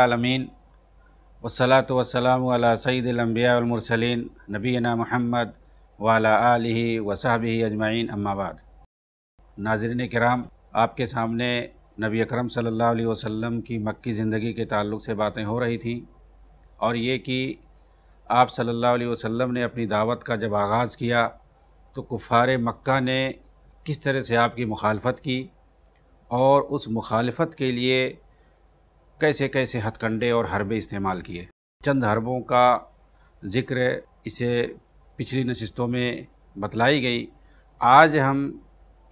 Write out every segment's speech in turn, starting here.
रबालमीन वसलात वसलाम सईदिलम्बियामरसलिन नबीना महमद वाला आलि वसाब अजमाइन अम्माबाद नाजरन कराम आपके सामने नबी अकरम सल्लल्लाहु अलैहि वसल्लम की मक्की ज़िंदगी के ताल्लुक़ से बातें हो रही थीं और ये कि आप सल्लल्लाहु अलैहि वसल्लम ने अपनी दावत का जब आगाज़ किया तो कुफ़ार मक्का ने किस तरह से आपकी मुखालफत की और उस मुखालफत के लिए कैसे कैसे हथकंडे और हरबे इस्तेमाल किए चंद हरबों का ज़िक्र इसे पिछली नशस्तों में बतलाई गई आज हम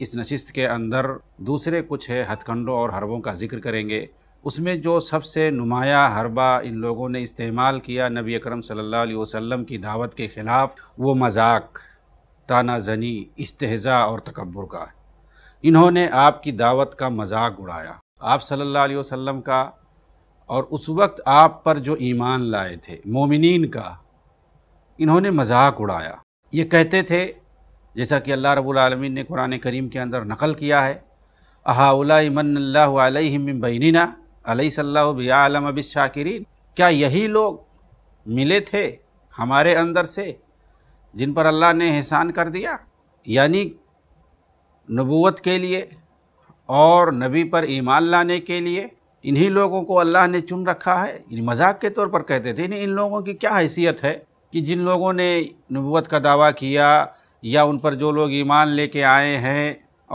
इस नशस्त के अंदर दूसरे कुछ है हथकंडों और हरबों का जिक्र करेंगे उसमें जो सबसे नुमाया हरबा इन लोगों ने इस्तेमाल किया नबी अकरम सल्लल्लाहु अलैहि वसल्लम की दावत के ख़िलाफ़ वो मजाक ताना जनी इस्तेजा और तकबर का इन्होंने आपकी दावत का मजाक उड़ाया आप सल्लल्लाहु अलैहि वसल्लम का और उस वक्त आप पर जो ईमान लाए थे मोमिन का इन्होंने मजाक उड़ाया ये कहते थे जैसा कि अल्लाह रबालमीन ने कुरान करीम के अंदर नकल किया है अहाउलामनबीना अलैसल्लाम शाकिरीन क्या यही लोग मिले थे हमारे अंदर से जिन पर अल्लाह ने एहसान कर दिया यानी नबूवत के लिए और नबी पर ईमान लाने के लिए इन्हीं लोगों को अल्लाह ने चुन रखा है मजाक के तौर पर कहते थे इन लोगों की क्या हैसियत है कि जिन लोगों ने नबूत का दावा किया या उन पर जो लोग ईमान लेके आए हैं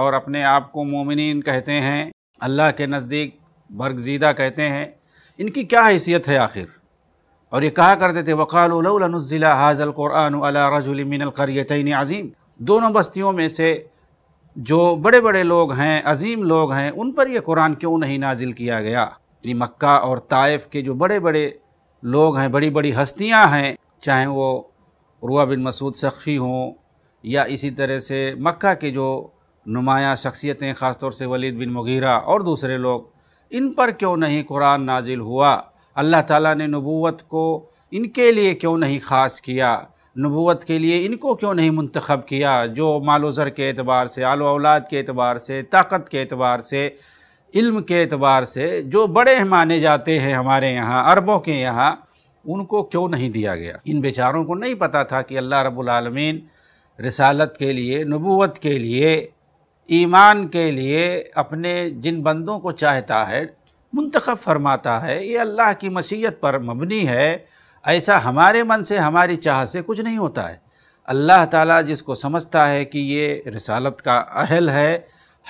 और अपने आप को मोमिन कहते हैं अल्लाह के नज़दीक बरगजीदा कहते हैं इनकी क्या हैसियत है आखिर और ये कहा करते थे वक़ालनज़िला हाजल क़ुरान रजुलमिनक़रीतन अज़ीम दोनों बस्तियों में से जो बड़े बड़े लोग हैं अजीम लोग हैं उन पर यह कुरान क्यों नहीं नाजिल किया गया यानी मक्का और ताइफ के जो बड़े बड़े लोग हैं बड़ी बड़ी हस्तियां हैं चाहे वो रुआ बिन मसूद सख्फी हों या इसी तरह से मक्का के जो नुमाया शख्सियतें ख़ासतौर से वलीद बिन मुगीरा और दूसरे लोग इन पर क्यों नहीं कुरान नाजिल हुआ अल्लाह ताला ने नबूवत को इनके लिए क्यों नहीं ख़ास किया नबूत के लिए इनको क्यों नहीं मंतखब किया जो माल के अतबार से आलो औलाद के अतबार से ताकत के अतबार से इल्म के अतबार से जो बड़े माने जाते हैं हमारे यहाँ अरबों के यहाँ उनको क्यों नहीं दिया गया इन बेचारों को नहीं पता था कि अल्लाह रबालमीन रसालत के लिए नबूत के लिए ईमान के लिए अपने जिन बंदों को चाहता है मंतखब फरमाता है ये अल्लाह की मसीहत पर मबनी है ऐसा हमारे मन से हमारी चाह से कुछ नहीं होता है अल्लाह ताला जिसको समझता है कि ये रसालत का अहल है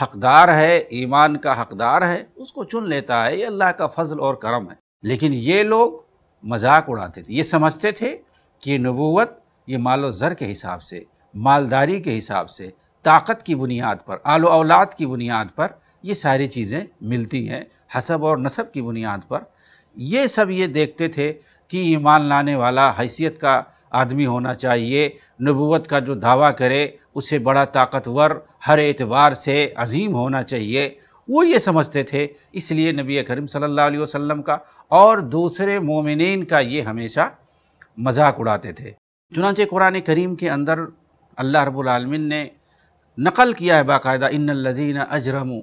हकदार है ईमान का हकदार है उसको चुन लेता है ये अल्लाह का फजल और करम है लेकिन ये लोग मजाक उड़ाते थे ये समझते थे कि नबूवत ये मालो ज़र के हिसाब से मालदारी के हिसाब से ताकत की बुनियाद पर आलो औलाद की बुनियाद पर ये सारी चीज़ें मिलती हैं हसब और नसब की बुनियाद पर ये सब ये देखते थे कि ईमान लाने वाला हैसियत का आदमी होना चाहिए नबूत का जो दावा करे उसे बड़ा ताकतवर हर एतबार से अजीम होना चाहिए वो ये समझते थे इसलिए नबी करीम सल्लल्लाहु अलैहि वसल्लम का और दूसरे मोमिन का ये हमेशा मजाक उड़ाते थे चुनाच कुरान करीम के अंदर अल्लाह रबालमिन ने नकल किया है बाकायदा इन लजीन अजरमू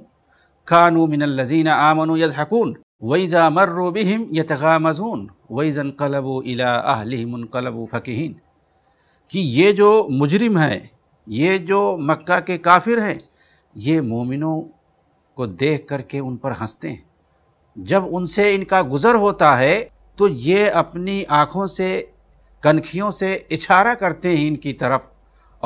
खानू मिनल लजीन आमनु यद हकून वईज़ा मर्रबिम यतगामजून वईज़न कलब इला अहलिमन कलब फ़कीन कि ये जो मुजरिम है ये जो मक्का के काफिर हैं ये मोमिनों को देख करके उन पर हंसते हैं जब उनसे इनका गुज़र होता है तो ये अपनी आँखों से कनखियों से इशारा करते हैं इनकी तरफ़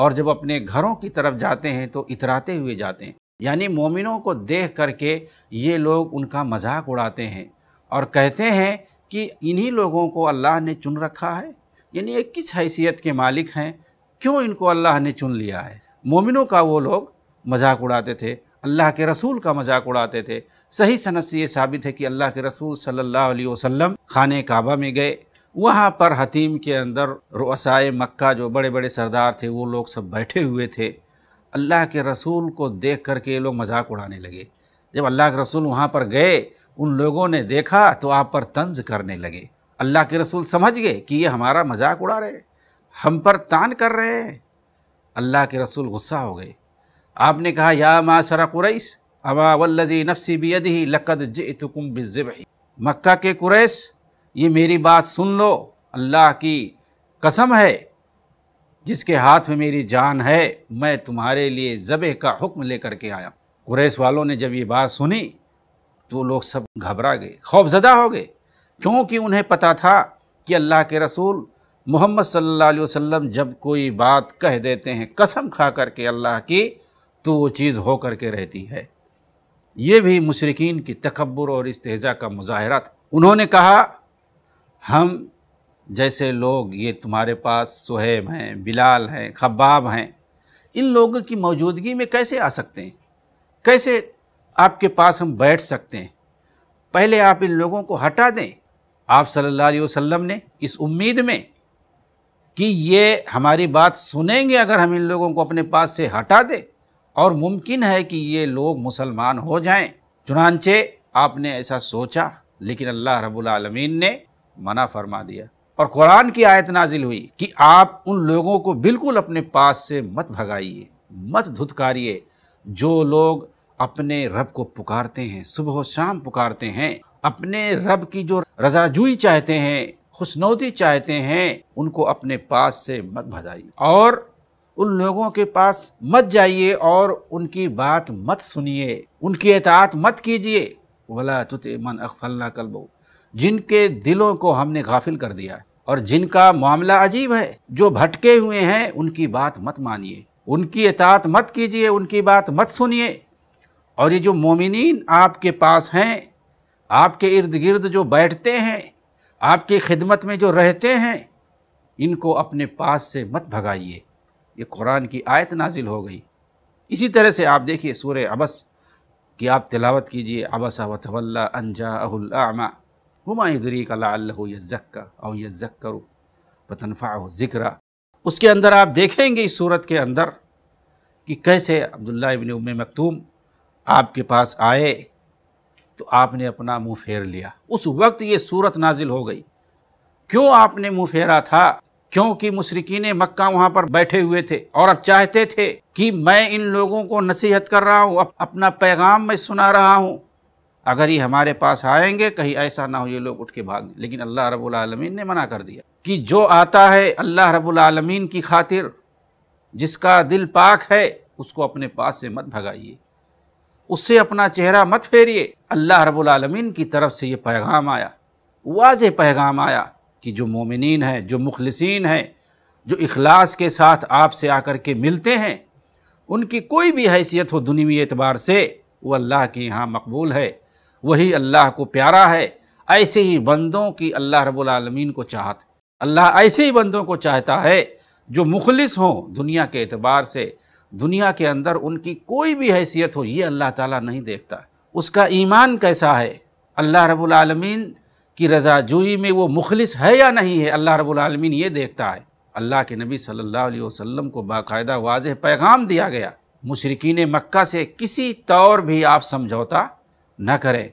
और जब अपने घरों की तरफ जाते हैं तो इतराते हुए जाते हैं यानी मोमिनों को देख करके ये लोग उनका मजाक उड़ाते हैं और कहते हैं कि इन्हीं लोगों को अल्लाह ने चुन रखा है यानी एक किस हैसियत के मालिक हैं क्यों इनको अल्लाह ने चुन लिया है मोमिनों का वो लोग मजाक उड़ाते थे अल्लाह के रसूल का मजाक उड़ाते थे सही सनत से ये साबित है कि अल्लाह के रसूल सल्लल्लाहु अलैहि वसल्लम खाने काबा में गए वहाँ पर हतीम के अंदर रोसाए मक्का जो बड़े बड़े सरदार थे वो लोग सब बैठे हुए थे अल्लाह के रसूल को देख करके ये लोग मजाक उड़ाने लगे जब अल्लाह के रसूल वहाँ पर गए उन लोगों ने देखा तो आप पर तंज करने लगे अल्लाह के रसूल समझ गए कि ये हमारा मजाक उड़ा रहे हम पर तान कर रहे हैं अल्लाह के रसूल गुस्सा हो गए आपने कहा या मा शरा कुरैस अबा वल्लजी नफसी ही लकद जितुकुम बिज़िबही मक्का के कुरैश ये मेरी बात सुन लो अल्लाह की कसम है जिसके हाथ में मेरी जान है मैं तुम्हारे लिए ज़बे का हुक्म लेकर के आया कुरैश वालों ने जब ये बात सुनी तो लोग सब घबरा गए खौफजदा हो गए क्योंकि उन्हें पता था कि अल्लाह के रसूल मोहम्मद सल्लल्लाहु अलैहि वसल्लम जब कोई बात कह देते हैं कसम खा कर के अल्लाह की तो वो चीज़ हो कर के रहती है ये भी मशरकिन की तकबर और इस्तेजा का मुजाहरा था उन्होंने कहा हम जैसे लोग ये तुम्हारे पास सुहेब हैं बिलाल हैं खब्बाब हैं इन लोगों की मौजूदगी में कैसे आ सकते हैं कैसे आपके पास हम बैठ सकते हैं पहले आप इन लोगों को हटा दें आप सल्लल्लाहु अलैहि वसल्लम ने इस उम्मीद में कि ये हमारी बात सुनेंगे अगर हम इन लोगों को अपने पास से हटा दें और मुमकिन है कि ये लोग मुसलमान हो जाएं चुनानचे आपने ऐसा सोचा लेकिन अल्लाह रब्बुल रबालमीन ने मना फरमा दिया और कुरान की आयत नाजिल हुई कि आप उन लोगों को बिल्कुल अपने पास से मत भगाइए मत धुतकारिए जो लोग अपने रब को पुकारते हैं सुबह शाम पुकारते हैं अपने रब की जो रजाजुई चाहते हैं खुशनौती चाहते हैं उनको अपने पास से मत भगाइए और उन लोगों के पास मत जाइए और उनकी बात मत सुनिए उनकी एतात मत कीजिए वला तुत मन अकफलना कलबो जिनके दिलों को हमने गाफिल कर दिया है और जिनका मामला अजीब है जो भटके हुए हैं उनकी बात मत मानिए उनकी इतात मत कीजिए उनकी बात मत सुनिए और ये जो मोमिन आपके पास हैं आपके इर्द गिर्द जो बैठते हैं आपकी खिदमत में जो रहते हैं इनको अपने पास से मत भगाइए ये कुरान की आयत नाजिल हो गई इसी तरह से आप देखिए सूर्य अबस की आप तिलावत कीजिए अबसा वतवल्ला अनजा अहुल्मा हुमा यदरी का यज़क्का और यज़क करो हो ज़िक्रा उसके अंदर आप देखेंगे इस सूरत के अंदर कि कैसे अब्दुल्ला इबन उम मकतूम आपके पास आए तो आपने अपना मुंह फेर लिया उस वक्त ये सूरत नाजिल हो गई क्यों आपने मुंह फेरा था क्योंकि मुशरकिन मक्का वहाँ पर बैठे हुए थे और अब चाहते थे कि मैं इन लोगों को नसीहत कर रहा हूँ अपना पैगाम मैं सुना रहा हूँ अगर ये हमारे पास आएंगे कहीं ऐसा ना हो ये लोग उठ के भाग लेकिन अल्लाह रबालमीन ने मना कर दिया कि जो आता है अल्लाह रबालमीन की खातिर जिसका दिल पाक है उसको अपने पास से मत भगाइए उससे अपना चेहरा मत फेरिए अल्लाह रबालमीन की तरफ से ये पैगाम आया वाज पैगाम आया कि जो मोमिन हैं जो मुखलसिन हैं जो इखलास के साथ आपसे आकर के मिलते हैं उनकी कोई भी हैसियत हो दुनिवी एतबार से वो अल्लाह के यहाँ मकबूल है वही अल्लाह को प्यारा है ऐसे ही बंदों की अल्लाह रब्बुल आलमीन को चाहत अल्लाह ऐसे ही बंदों को चाहता है जो मुखलिस हों दुनिया के एतबार से दुनिया के अंदर उनकी कोई भी हैसियत हो ये अल्लाह ताला नहीं देखता उसका ईमान कैसा है अल्लाह रब्बुल आलमीन की रजाजोई में वो मुखलिस है या नहीं है अल्लाह रब्बुल आलमीन ये देखता है अल्लाह के नबी सल्लल्लाहु अलैहि वसल्लम को बाकायदा वाज पैगाम दिया गया मशरकिन मक्का से किसी तौर भी आप समझौता न करें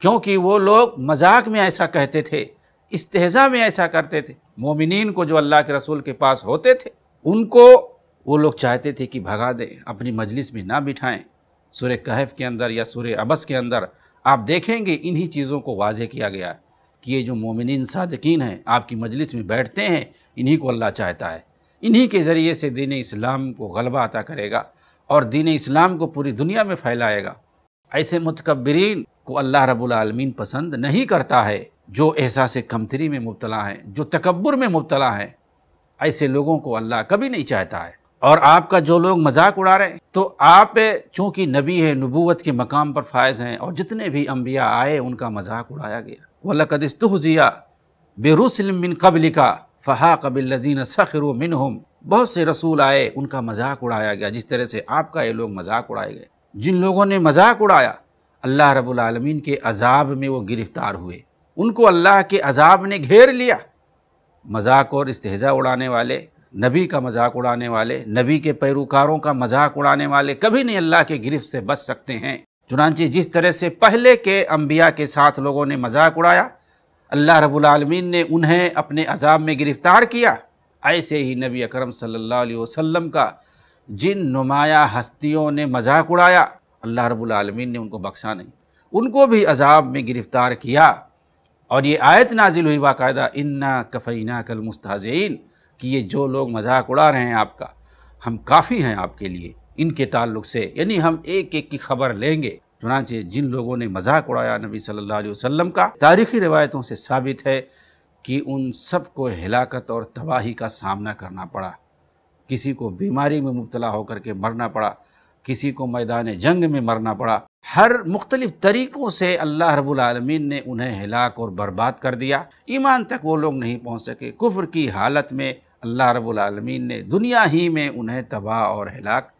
क्योंकि वो लोग मजाक में ऐसा कहते थे इस्तेजा में ऐसा करते थे मोमिनीन को जो अल्लाह के रसूल के पास होते थे उनको वो लोग चाहते थे कि भगा दें अपनी मजलिस में ना बिठाएं सुर कहफ के अंदर या सुर अबस के अंदर आप देखेंगे इन्हीं चीज़ों को वाजे किया गया है कि ये जो मोमिन सादकिन हैं आपकी मजलिस में बैठते हैं इन्हीं को अल्लाह चाहता है इन्हीं के ज़रिए से दीन इस्लाम को गलबा अता करेगा और दीन इस्लाम को पूरी दुनिया में फैलाएगा ऐसे मुतकबरीन को अल्लाह रब्बुल आलमीन पसंद नहीं करता है जो एहसास कमतरी में मुबतला है जो तकबर में मुबतला है ऐसे लोगों को अल्लाह कभी नहीं चाहता है और आपका जो लोग मजाक उड़ा रहे हैं तो आप चूँकि नबी है नबूवत के मकाम पर फायज़ हैं और जितने भी अम्बिया आए उनका मजाक उड़ाया गया वल्लकदस्तुजिया बेरुसलम मिन कबल का फ़हा कबिल लजीन सखर मिन बहुत से रसूल आए उनका मजाक उड़ाया गया जिस तरह से आपका ये लोग मजाक उड़ाए गए जिन लोगों ने मजाक उड़ाया अल्लाह रब्बुल आलमीन के अजाब में वो गिरफ़्तार हुए उनको अल्लाह के अजाब ने घेर लिया मजाक और इस्तेजा उड़ाने वाले नबी का मजाक उड़ाने वाले नबी के पैरोकारों का मजाक उड़ाने वाले कभी नहीं अल्लाह के गिरफ्त से बच सकते हैं चुनानचे जिस तरह से पहले के अम्बिया के साथ लोगों ने मजाक उड़ाया अल्लाह रबालमीन ने उन्हें अपने अजाब में गिरफ़्तार किया ऐसे ही नबी अकरम सल्लल्लाहु अलैहि वसल्लम का जिन नुमाया हस्तियों ने मजाक उड़ाया अल्लाह रब्बुल आलमीन ने उनको बख्शा नहीं उनको भी अजाब में गिरफ़्तार किया और ये आयत नाजिल हुई बाकायदा इन्ना कफ़ीना कल मुस्ताजीन कि ये जो लोग मजाक उड़ा रहे हैं आपका हम काफ़ी हैं आपके लिए इनके ताल्लुक से यानी हम एक एक की खबर लेंगे चुनाचे जिन लोगों ने मजाक उड़ाया नबी सल्लल्लाहु अलैहि वसल्लम का तारीखी रिवायतों से साबित है कि उन सबको हिलाकत और तबाही का सामना करना पड़ा किसी को बीमारी में मुबतला होकर के मरना पड़ा किसी को मैदान जंग में मरना पड़ा हर मुख्तलिफ तरीक़ों से अल्लाह रबालमीन ने उन्हें हिलाक और बर्बाद कर दिया ईमान तक वो लोग नहीं पहुँच सके कुफ्र की हालत में अल्लाह रबालमीन ने दुनिया ही में उन्हें तबाह और हिलाक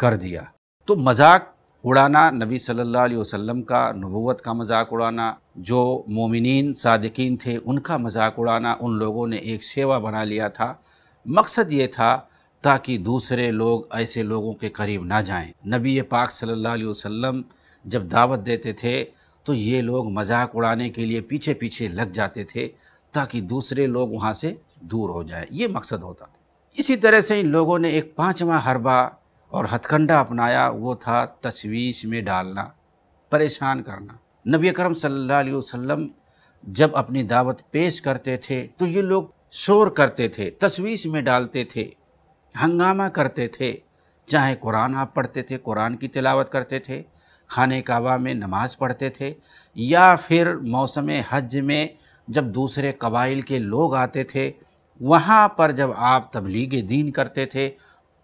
कर दिया तो मजाक उड़ाना नबी सल्लल्लाहु अलैहि वसल्लम का नबूवत का मजाक उड़ाना जो मोमिन सादकिन थे उनका मजाक उड़ाना उन लोगों ने एक सेवा बना लिया था मकसद ये था ताकि दूसरे लोग ऐसे लोगों के करीब ना जाएं। नबी पाक सल्लल्लाहु अलैहि वसल्लम जब दावत देते थे तो ये लोग मजाक उड़ाने के लिए पीछे पीछे लग जाते थे ताकि दूसरे लोग वहाँ से दूर हो जाए ये मकसद होता था इसी तरह से इन लोगों ने एक पाँचवा हरबा और हथकंडा अपनाया वो था तशवीश में डालना परेशान करना नबी करम सल्लल्लाहु अलैहि वसल्लम जब अपनी दावत पेश करते थे तो ये लोग शोर करते थे तशवीश में डालते थे हंगामा करते थे चाहे कुरान आप पढ़ते थे कुरान की तिलावत करते थे खाने काबा में नमाज़ पढ़ते थे या फिर मौसम हज में जब दूसरे कबाइल के लोग आते थे वहाँ पर जब आप तबलीग दीन करते थे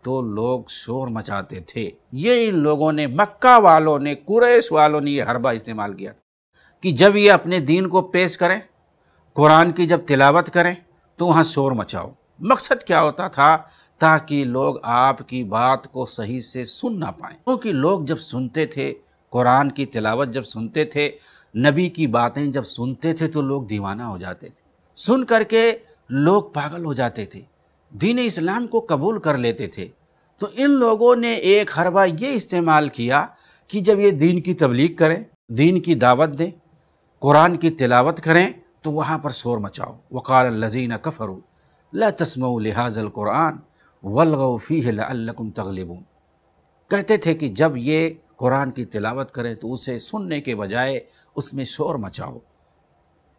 तो लोग शोर मचाते थे ये इन लोगों ने मक्का वालों ने कुरैश वालों ने ये हरबा इस्तेमाल किया कि जब ये अपने दीन को पेश करें कुरान की जब तिलावत करें तो वहाँ शोर मचाओ मकसद क्या होता था ताकि लोग आपकी बात को सही से सुन ना पाए क्योंकि तो लोग जब सुनते थे कुरान की तिलावत जब सुनते थे नबी की बातें जब सुनते थे तो लोग दीवाना हो जाते थे सुन करके लोग पागल हो जाते थे दीन इस्लाम को कबूल कर लेते थे तो इन लोगों ने एक हरबा ये इस्तेमाल किया कि जब ये दीन की तबलीग करें दीन की दावत दें कुरान की तिलावत करें तो वहाँ पर शोर मचाओ वक़ाल लजीना कफ़रू ला तस्म लिहाजल कुरान वलगफ़ी लकुम तगलिबून कहते थे कि जब ये कुरान की तिलावत करें तो उसे सुनने के बजाय उसमें शोर मचाओ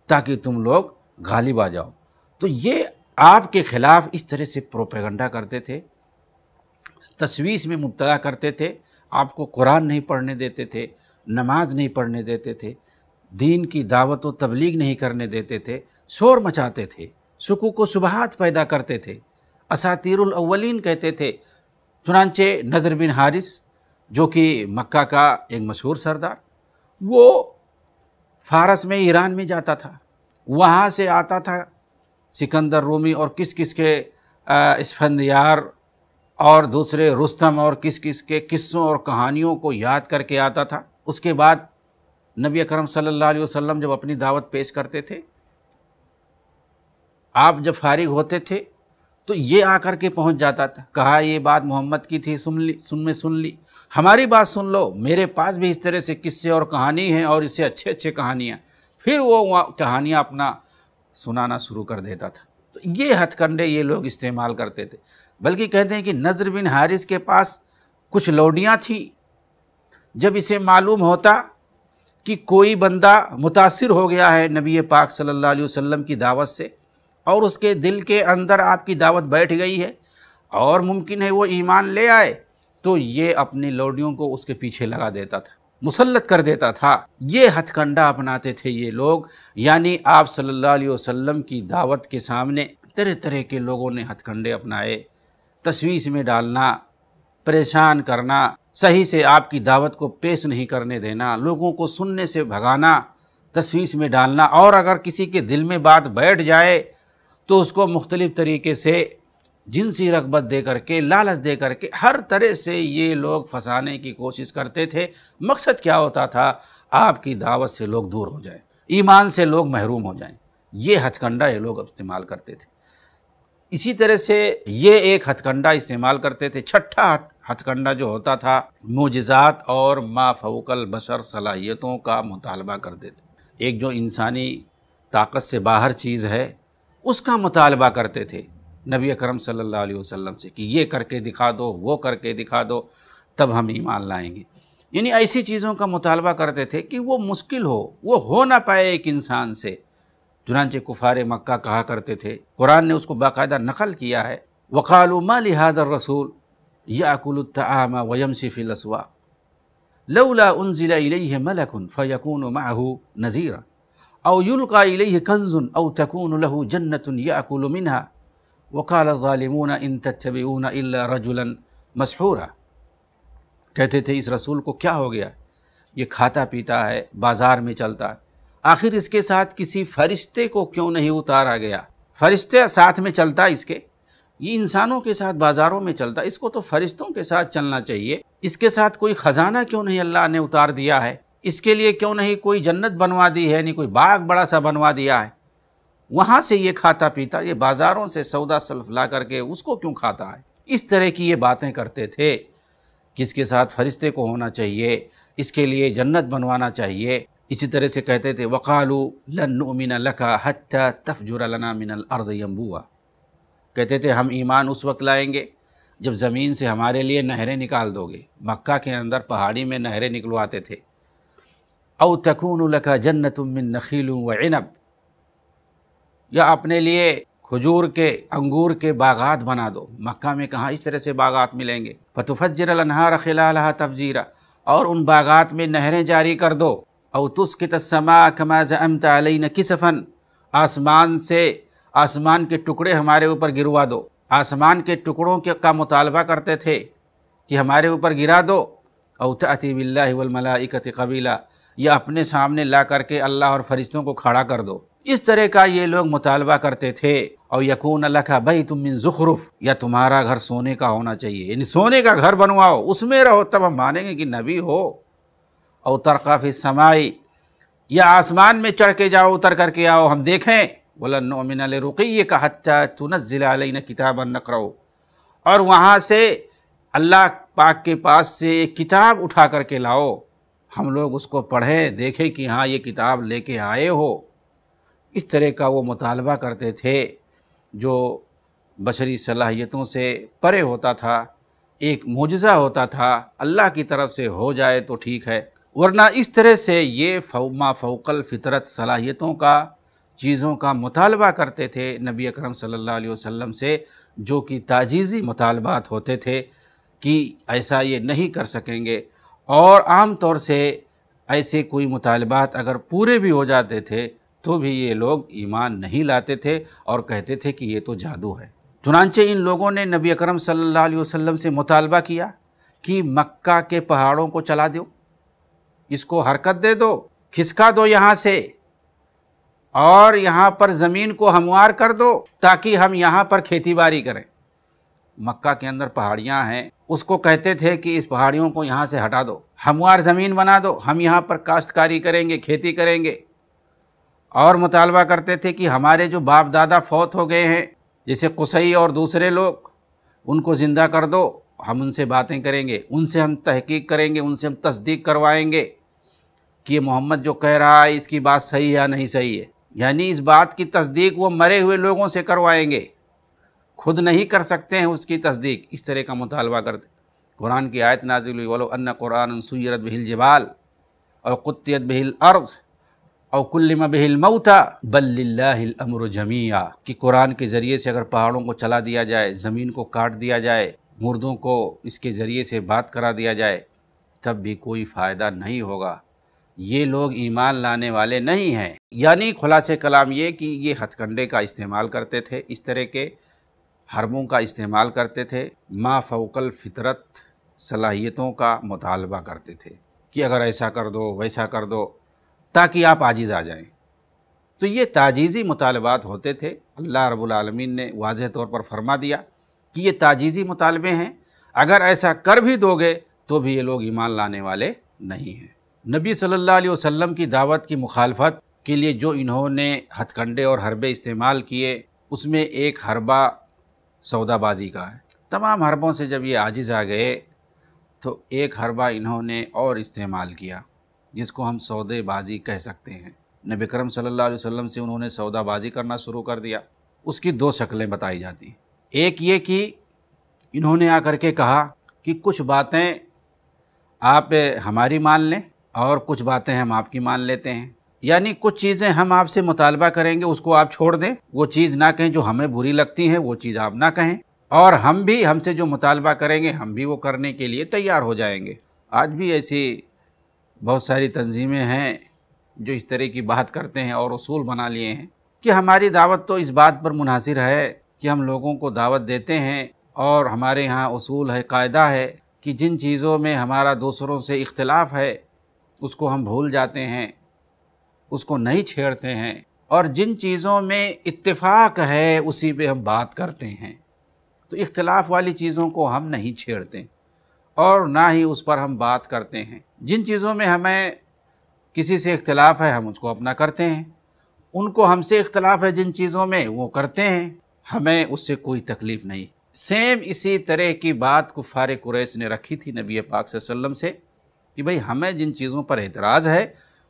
ताकि तुम लोग गालिब आ जाओ तो ये आपके ख़िलाफ़ इस तरह से प्रोपेगंडा करते थे तस्वीस में मुबतला करते थे आपको कुरान नहीं पढ़ने देते थे नमाज नहीं पढ़ने देते थे दीन की दावत व तबलीग नहीं करने देते थे शोर मचाते थे सुकू को सुबहत पैदा करते थे असातिरवलिन कहते थे चुनानचे नज़र बिन हारिस जो कि मक्का का एक मशहूर सरदार वो फारस में ईरान में जाता था वहाँ से आता था सिकंदर रोमी और किस किस के इसफंदियार और दूसरे रुस्तम और किस किस के किस्सों और कहानियों को याद करके आता था उसके बाद नबी करम सल्लल्लाहु अलैहि वसल्लम जब अपनी दावत पेश करते थे आप जब फारिग होते थे तो ये आकर के पहुंच जाता था कहा ये बात मोहम्मद की थी सुन ली सुन में सुन ली हमारी बात सुन लो मेरे पास भी इस तरह से किस्से और कहानी हैं और इससे अच्छे अच्छे कहानियाँ फिर वो कहानियाँ अपना सुनाना शुरू कर देता था तो ये हथकंडे ये लोग इस्तेमाल करते थे बल्कि कहते हैं कि नज़र बिन हारिस के पास कुछ लौडियाँ थीं जब इसे मालूम होता कि कोई बंदा मुतासर हो गया है नबी पाक सल्ला वसम की दावत से और उसके दिल के अंदर आपकी दावत बैठ गई है और मुमकिन है वो ईमान ले आए तो ये अपनी लौडियों को उसके पीछे लगा देता था मुसलत कर देता था ये हथकंडा अपनाते थे ये लोग यानी आप सल्लल्लाहु अलैहि वसल्लम की दावत के सामने तरह तरह के लोगों ने हथकंडे अपनाए तस्वीर में डालना परेशान करना सही से आपकी दावत को पेश नहीं करने देना लोगों को सुनने से भगाना तस्वीर में डालना और अगर किसी के दिल में बात बैठ जाए तो उसको मुख्तलिफ़ तरीके से जिनसी रगबत दे करके लालच दे करके हर तरह से ये लोग फंसाने की कोशिश करते थे मकसद क्या होता था आपकी दावत से लोग दूर हो जाएँ ईमान से लोग महरूम हो जाएँ ये हथकंडा ये लोग इस्तेमाल करते थे इसी तरह से ये एक हथकंडा इस्तेमाल करते थे छठा हथकंडा जो होता था मोजात और माफोकल बशर सलाहियतों का मुतालबा करते थे एक जो इंसानी ताकत से बाहर चीज़ है उसका मुतालबा करते थे नबी करम सल्लल्लाहु अलैहि वसल्लम से कि ये करके दिखा दो वो करके दिखा दो तब हम ईमान लाएंगे यानी ऐसी चीज़ों का मुतालबा करते थे कि वो मुश्किल हो वो हो ना पाए एक इंसान से चुनानचे कुफार मक्का कहा करते थे कुरान ने उसको बाकायदा नकल किया है वकालुमा लिहाजर रसूल याकुलतआम वयम सिफ़िलसवा लौला ज़िला मलकुन फ़यकून माहू नज़ीरा अयुल्का कंजुन अव तकून लहू जन्नतन याकुलमिनहा वकाल ालिमून इन तत्बून अल्ला रजुलन मशहूरा कहते थे इस रसूल को क्या हो गया ये खाता पीता है बाज़ार में चलता है आखिर इसके साथ किसी फरिश्ते को क्यों नहीं उतारा गया फरिश्ते साथ में चलता इसके ये इंसानों के साथ बाज़ारों में चलता इसको तो फरिश्तों के साथ चलना चाहिए इसके साथ कोई ख़जाना क्यों नहीं अल्लाह ने उतार दिया है इसके लिए क्यों नहीं कोई जन्नत बनवा दी है नहीं कोई बाग बड़ा सा बनवा दिया है वहाँ से ये खाता पीता ये बाज़ारों से सौदा सल्फ ला करके उसको क्यों खाता है इस तरह की ये बातें करते थे किसके साथ फरिश्ते को होना चाहिए इसके लिए जन्नत बनवाना चाहिए इसी तरह से कहते थे वक़ालू उमिन लखा हत्या तफजुर लना मिनल अर्ज़ यम्बुआ कहते थे हम ईमान उस वक्त लाएंगे जब ज़मीन से हमारे लिए नहरें निकाल दोगे मक्का के अंदर पहाड़ी में नहरें निकलवाते थे औ तकून लका जन्नत मिन नखील व इनब या अपने लिए खजूर के अंगूर के बागात बना दो मक्का में कहाँ इस तरह से बागात मिलेंगे फतुफजर अनहार खिला तफजीरा और उन बागात में नहरें जारी कर दो और तुस की तस्मा कमा जमत अलई आसमान से आसमान के टुकड़े हमारे ऊपर गिरवा दो आसमान के टुकड़ों के का मुतालबा करते थे कि हमारे ऊपर गिरा दो और तअतिबिल्लामलाकत कबीला या अपने सामने ला करके अल्लाह और फरिश्तों को खड़ा कर दो इस तरह का ये लोग मुतालबा करते थे और यकून अल्लाह का भाई तुम मिन जुखरुफ या तुम्हारा घर सोने का होना चाहिए यानी सोने का घर बनवाओ उसमें रहो तब हम मानेंगे कि नबी हो और फिर समाई या आसमान में चढ़ के जाओ उतर करके आओ हम देखें बोला नोमिन रुकी का हच्चा चुनस ज़िला न किताब नकरो और वहाँ से अल्लाह पाक के पास से एक किताब उठा करके लाओ हम लोग उसको पढ़ें देखें कि हाँ ये किताब लेके आए हो इस तरह का वो मुतालबा करते थे जो बशरी सलाहियतों से परे होता था एक मुजज़ा होता था अल्लाह की तरफ से हो जाए तो ठीक है वरना इस तरह से ये मा फ़ौकल फ़ितरत सलाहियतों का चीज़ों का मुतालबा करते थे नबी अकरम सल्लल्लाहु अलैहि वसल्लम से जो कि ताजीज़ी मुतालबात होते थे कि ऐसा ये नहीं कर सकेंगे और आम तौर से ऐसे कोई मुतालबात अगर पूरे भी हो जाते थे तो भी ये लोग ईमान नहीं लाते थे और कहते थे कि ये तो जादू है चुनानचे इन लोगों ने नबी अकरम सल्लल्लाहु अलैहि वसल्लम से मुतालबा किया कि मक्का के पहाड़ों को चला दो इसको हरकत दे दो खिसका दो यहाँ से और यहाँ पर ज़मीन को हमवार कर दो ताकि हम यहाँ पर बाड़ी करें मक्का के अंदर पहाड़ियाँ हैं उसको कहते थे कि इस पहाड़ियों को यहाँ से हटा दो हमवार ज़मीन बना दो हम यहाँ पर काश्तकारी करेंगे खेती करेंगे और मुतालबा करते थे कि हमारे जो बाप दादा फौत हो गए हैं जैसे कुसई और दूसरे लोग उनको ज़िंदा कर दो हम उनसे बातें करेंगे उनसे हम तहकीक करेंगे उनसे हम तस्दीक करवाएंगे कि ये मोहम्मद जो कह रहा है इसकी बात सही है या नहीं सही है यानी इस बात की तस्दीक वो मरे हुए लोगों से करवाएंगे खुद नहीं कर सकते हैं उसकी तस्दीक इस तरह का मुतालबा कर कुरान की आयत नाजिल वलो अन कुरान सुरत बहिल जबाल और कुतियत बहिल अर्ज और कुल्लम बहिल मऊता बल्लामर जमीया कि कुरान के ज़रिए से अगर पहाड़ों को चला दिया जाए ज़मीन को काट दिया जाए मुर्दों को इसके ज़रिए से बात करा दिया जाए तब भी कोई फ़ायदा नहीं होगा ये लोग ईमान लाने वाले नहीं हैं यानी खुलासे कलाम ये कि ये हथकंडे का इस्तेमाल करते थे इस तरह के हरबों का इस्तेमाल करते थे माँ फ़ोकल फितरत सलाहियतों का मुतालबा करते थे कि अगर ऐसा कर दो वैसा कर दो ताकि आप आजिज़ आ जाएं तो ये ताजीज़ी मुतालबात होते थे अल्लाह रबालमीन ने वाज तौर पर फरमा दिया कि ये ताजीज़ी मुतालबे हैं अगर ऐसा कर भी दोगे तो भी ये लोग ईमान लाने वाले नहीं हैं नबी सल्लल्लाहु अलैहि वसल्लम की दावत की मुखालफत के लिए जो इन्होंने हथकंडे और हरबे इस्तेमाल किए उसमें एक हरबा सौदाबाजी का है तमाम हरबों से जब ये आजिज़ आ गए तो एक हरबा इन्होंने और इस्तेमाल किया जिसको हम सौदेबाजी कह सकते हैं नबी करम सल्लल्लाहु अलैहि वसल्लम से उन्होंने सौदाबाजी करना शुरू कर दिया उसकी दो शक्लें बताई जाती एक ये कि इन्होंने आकर के कहा कि कुछ बातें आप हमारी मान लें और कुछ बातें हम आपकी मान लेते हैं यानी कुछ चीज़ें हम आपसे मुतालबा करेंगे उसको आप छोड़ दें वो चीज़ ना कहें जो हमें बुरी लगती है वो चीज़ आप ना कहें और हम भी हमसे जो मुतालबा करेंगे हम भी वो करने के लिए तैयार हो जाएंगे आज भी ऐसी बहुत सारी तंजीमें हैं जो इस तरह की बात करते हैं और असूल बना लिए हैं कि हमारी दावत तो इस बात पर मुनहसर है कि हम लोगों को दावत देते हैं और हमारे यहाँ असूल है कायदा है कि जिन चीज़ों में हमारा दूसरों से इख्तलाफ है उसको हम भूल जाते हैं उसको नहीं छेड़ते हैं और जिन चीज़ों में इत्तेफाक है उसी पे हम बात करते हैं तो इख्तलाफ वाली चीज़ों को हम नहीं छेड़ते और ना ही उस पर हम बात करते हैं जिन चीज़ों में हमें किसी से इख्तलाफ है हम उसको अपना करते हैं उनको हमसे इख्तलाफ है जिन चीज़ों में वो करते हैं हमें उससे कोई तकलीफ़ नहीं सेम इसी तरह की बात कुफ़ार कुरैश ने रखी थी नबी पाक वसल्लम से कि भाई हमें जिन चीज़ों पर एतराज़ है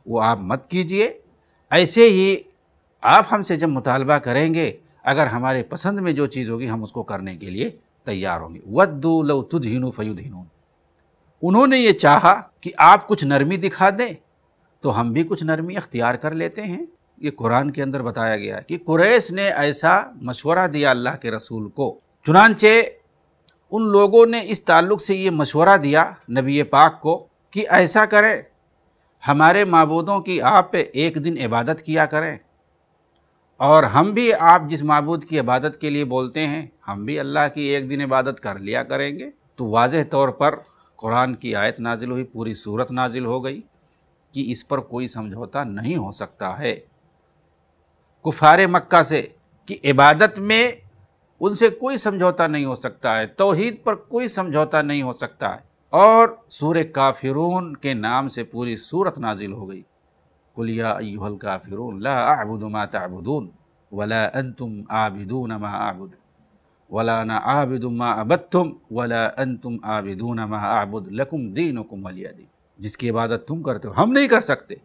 वो आप मत कीजिए ऐसे ही आप हमसे जब मुतालबा करेंगे अगर हमारे पसंद में जो चीज़ होगी हम उसको करने के लिए तैयार होंगे वद्दू लो तुदहीनू फयुदहीनून उन्होंने ये चाहा कि आप कुछ नरमी दिखा दें तो हम भी कुछ नरमी अख्तियार कर लेते हैं ये कुरान के अंदर बताया गया है कि कुरैश ने ऐसा मशवरा दिया अल्लाह के रसूल को चुनानचे उन लोगों ने इस ताल्लुक़ से ये मशवरा दिया नबी पाक को कि ऐसा करें हमारे मबूदों की आप पे एक दिन इबादत किया करें और हम भी आप जिस मबूद की इबादत के लिए बोलते हैं हम भी अल्लाह की एक दिन इबादत कर लिया करेंगे तो वाज तौर पर कुरान की आयत नाजिल हुई पूरी सूरत नाजिल हो गई कि इस पर कोई समझौता नहीं हो सकता है कुफार मक्का से कि इबादत में उनसे कोई समझौता नहीं हो सकता है तोहहीद पर कोई समझौता नहीं हो सकता है और सूर काफिरून के नाम से पूरी सूरत नाजिल हो गई कुलिया अयुहल काफिरून ला आबुदमा तबुदून वला तुम आबिदून मा आबुद वला ना आबिदुमा तुम वला तुम आबिदून मा आबुद लकुम दीन कुम वलिया दी जिसकी इबादत तुम करते हो हम नहीं कर सकते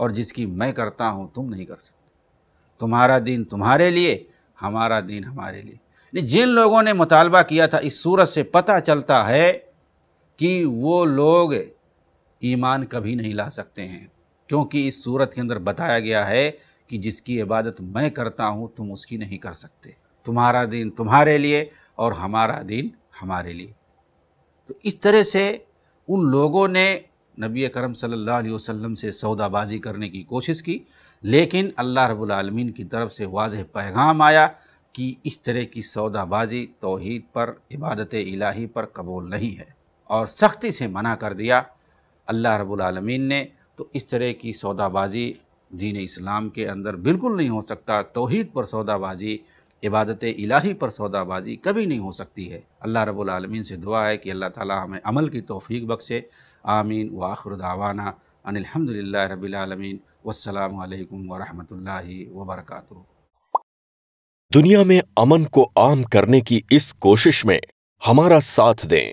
और जिसकी मैं करता हूँ तुम नहीं कर सकते तुम्हारा दीन तुम्हारे लिए हमारा दीन हमारे लिए जिन लोगों ने मुतालबा किया था इस सूरत से पता चलता है कि वो लोग ईमान कभी नहीं ला सकते हैं क्योंकि इस सूरत के अंदर बताया गया है कि जिसकी इबादत मैं करता हूँ तुम उसकी नहीं कर सकते तुम्हारा दिन तुम्हारे लिए और हमारा दिन हमारे लिए तो इस तरह से उन लोगों ने नबी करम सल्लल्लाहु अलैहि वसल्लम से सौदाबाजी करने की कोशिश की लेकिन अल्लाह रब्बुल आलमीन की तरफ से वाज पैगाम आया कि इस तरह की सौदाबाजी तोहहीद पर इबादत इलाही पर कबूल नहीं है और सख्ती से मना कर दिया अल्लाह रबालमीन ने तो इस तरह की सौदाबाजी दीन इस्लाम के अंदर बिल्कुल नहीं हो सकता तोहद पर सौदाबाजी इबादत इलाही पर सौदाबाजी कभी नहीं हो सकती है अल्लाह रबालमीन से दुआ है कि अल्लाह ताला हमें अमल की तोफ़ी बख्शे आमीन व आखर दावाना अनिलहमदिल्ला रबालमीन वालकम वरहमल वबरक दुनिया में अमन को आम करने की इस कोशिश में हमारा साथ दें